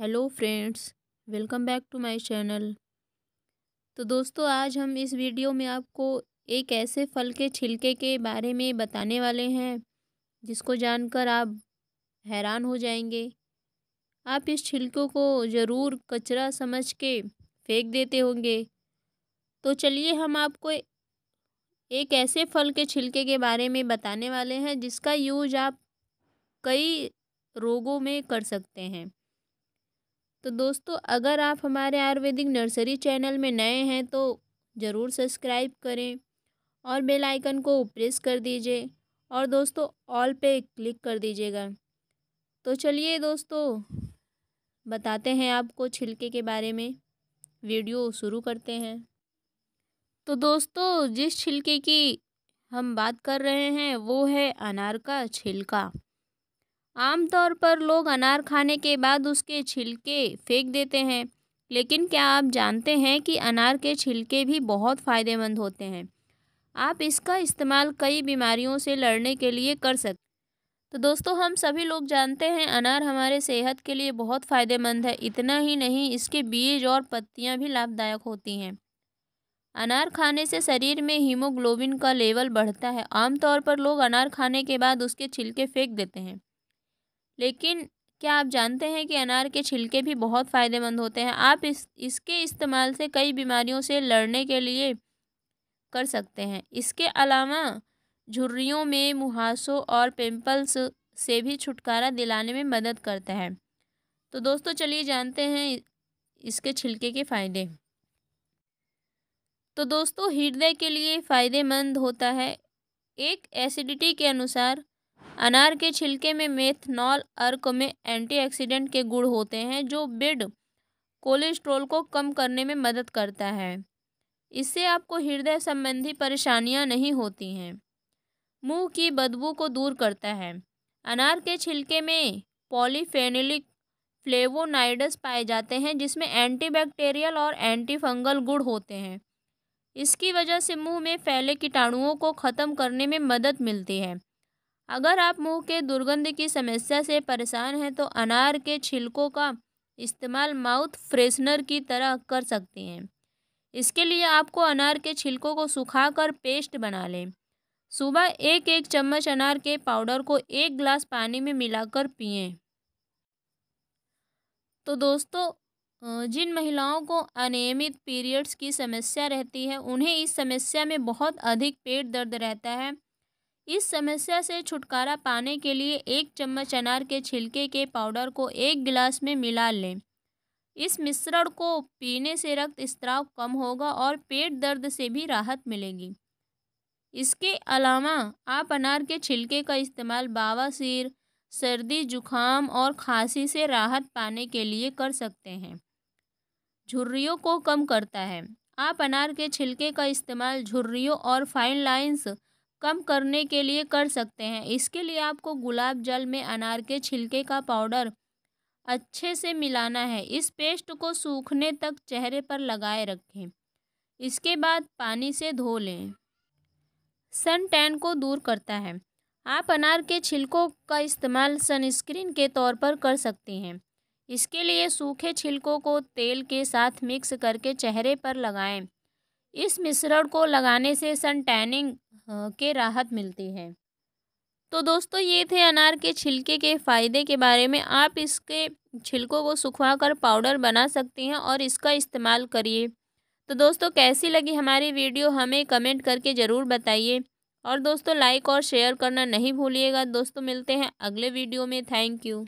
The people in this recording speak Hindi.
Hello friends welcome back to my channel तो दोस्तों आज हम इस वीडियो में आपको एक ऐसे फल के छिलके के बारे में बताने वाले हैं जिसको जानकर आप हैरान हो जाएंगे आप इस छिलकों को ज़रूर कचरा समझ के फेंक देते होंगे तो चलिए हम आपको एक ऐसे फल के छिलके के बारे में बताने वाले हैं जिसका यूज आप कई रोगों में कर सकते हैं तो दोस्तों अगर आप हमारे आयुर्वेदिक नर्सरी चैनल में नए हैं तो ज़रूर सब्सक्राइब करें और बेल आइकन को प्रेस कर दीजिए और दोस्तों ऑल पे क्लिक कर दीजिएगा तो चलिए दोस्तों बताते हैं आपको छिलके के बारे में वीडियो शुरू करते हैं तो दोस्तों जिस छिलके की हम बात कर रहे हैं वो है अनार का छिलका आमतौर पर लोग अनार खाने के बाद उसके छिलके फेंक देते हैं लेकिन क्या आप जानते हैं कि अनार के छिलके भी बहुत फ़ायदेमंद होते हैं आप इसका इस्तेमाल कई बीमारियों से लड़ने के लिए कर सकते तो दोस्तों हम सभी लोग जानते हैं अनार हमारे सेहत के लिए बहुत फ़ायदेमंद है इतना ही नहीं इसके बीज और पत्तियां भी लाभदायक होती हैं अनार खाने से शरीर में हीमोग्लोबिन का लेवल बढ़ता है आमतौर पर लोग अनार खाने के बाद उसके छिलके फेंक देते हैं लेकिन क्या आप जानते हैं कि अनार के छिलके भी बहुत फ़ायदेमंद होते हैं आप इस इसके इस्तेमाल से कई बीमारियों से लड़ने के लिए कर सकते हैं इसके अलावा झुर्रियों में मुहासों और पिंपल्स से भी छुटकारा दिलाने में मदद करता है तो दोस्तों चलिए जानते हैं इसके छिलके के फ़ायदे तो दोस्तों हृदय के लिए फ़ायदेमंद होता है एक एसिडिटी के अनुसार अनार के छिलके में मेथनॉल अर्क में एंटीऑक्सीडेंट के गुण होते हैं जो बेड कोलेस्ट्रॉल को कम करने में मदद करता है इससे आपको हृदय संबंधी परेशानियां नहीं होती हैं मुंह की बदबू को दूर करता है अनार के छिलके में पॉलीफेनिलिक फ्लेवोनाइडस पाए जाते हैं जिसमें एंटीबैक्टीरियल और एंटीफंगल गुड़ होते हैं इसकी वजह से मुंह में फैले कीटाणुओं को ख़त्म करने में मदद मिलती है अगर आप मुंह के दुर्गंध की समस्या से परेशान हैं तो अनार के छिलकों का इस्तेमाल माउथ फ्रेशनर की तरह कर सकते हैं इसके लिए आपको अनार के छिलकों को सुखाकर पेस्ट बना लें सुबह एक एक चम्मच अनार के पाउडर को एक गिलास पानी में मिलाकर पिएं तो दोस्तों जिन महिलाओं को अनियमित पीरियड्स की समस्या रहती है उन्हें इस समस्या में बहुत अधिक पेट दर्द रहता है इस समस्या से छुटकारा पाने के लिए एक चम्मच अनार के छिलके के पाउडर को एक गिलास में मिला लें इस मिश्रण को पीने से रक्त स्त्राव कम होगा और पेट दर्द से भी राहत मिलेगी इसके अलावा आप अनार के छिलके का इस्तेमाल बावासीर सर्दी जुखाम और खांसी से राहत पाने के लिए कर सकते हैं झुर्रियों को कम करता है आप अनार के छिलके का इस्तेमाल झुर्रियों और फाइन लाइंस कम करने के लिए कर सकते हैं इसके लिए आपको गुलाब जल में अनार के छिलके का पाउडर अच्छे से मिलाना है इस पेस्ट को सूखने तक चेहरे पर लगाए रखें इसके बाद पानी से धो लें सन टैन को दूर करता है आप अनार के छिलकों का इस्तेमाल सनस्क्रीन के तौर पर कर सकते हैं इसके लिए सूखे छिलकों को तेल के साथ मिक्स करके चेहरे पर लगाएं। इस मिश्रण को लगाने से सन टैनिंग हाँ, के राहत मिलती है तो दोस्तों ये थे अनार के छिलके के फ़ायदे के बारे में आप इसके छिलकों को सुखवा कर पाउडर बना सकते हैं और इसका इस्तेमाल करिए तो दोस्तों कैसी लगी हमारी वीडियो हमें कमेंट करके ज़रूर बताइए और दोस्तों लाइक और शेयर करना नहीं भूलिएगा दोस्तों मिलते हैं अगले वीडियो में थैंक यू